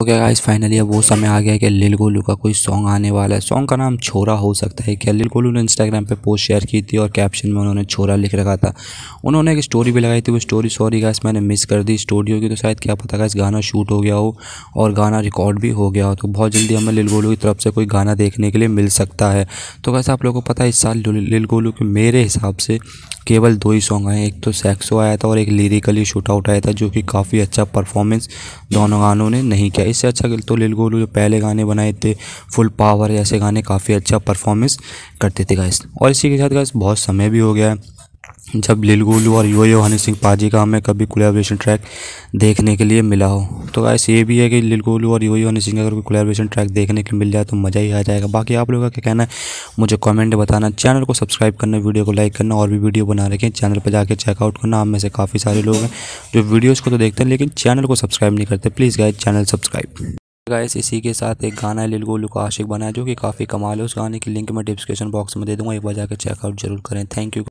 क्या okay guys finally अब वो समय आ गया है कि लिल गोलू का कोई सॉन्ग आने वाला है सॉन्ग का नाम छोरा हो सकता है क्या लिल गोलू ने इंस्टाग्राम पे पोस्ट शेयर की थी और कैप्शन में उन्होंने छोरा लिख रखा था उन्होंने एक स्टोरी भी लगाई थी वो स्टोरी सॉरी गाइस मैंने मिस कर दी स्टोडियो की तो शायद क्या पता गाइस गाना शूट हो गया हो और गाना रिकॉर्ड भी हो गया हो तो बहुत जल्दी हमें लिल गोलू की तरफ से कोई गाना देखने के लिए मिल सकता है तो वैसे आप लोगों को पता है इस साल लिल गोलू के मेरे हिसाब से केवल दो ही सॉन्ग आए एक तो सेक्सो आया था और एक लिरिकली शूट आउट आया था जो कि काफ़ी अच्छा परफॉर्मेंस दोनों गानों ने नहीं किया इससे अच्छा तो लिल गोलू जो पहले गाने बनाए थे फुल पावर जैसे गाने काफ़ी अच्छा परफॉर्मेंस करते थे गाइस और इसी के साथ गाइस बहुत समय भी हो गया है जब लिल गोलू और यो यो हनी सिंह पाजी का हमें कभी कोलेब्रेशन ट्रैक देखने के लिए मिला हो तो गाइस ये भी है कि लिल गोलू और यो यो हनी सिंह अगर कोई कोलेब्रेशन ट्रैक देखने के लिए मिल जाए तो मज़ा ही आ जाएगा बाकी आप लोगों का क्या कहना है मुझे कमेंट बताना चैनल को सब्सक्राइब करना वीडियो को लाइक करना और भी वीडियो बना रखें चैनल पर जाकर चेकआउट करना आप में से काफ़ी सारे लोग हैं जो वीडियोज़ को तो देखते हैं लेकिन चैनल को सब्सक्राइब नहीं करते please guy channel subscribe guys इसी के साथ एक गाना है लिल गोलू का आशिक बनाया जो कि काफ़ी कमाल है उस गाने की लिंक मैं डिस्क्रिप्शन बॉक्स में दे दूंगा एक बार जाकर चेकआउट जरूर करें थैंक यू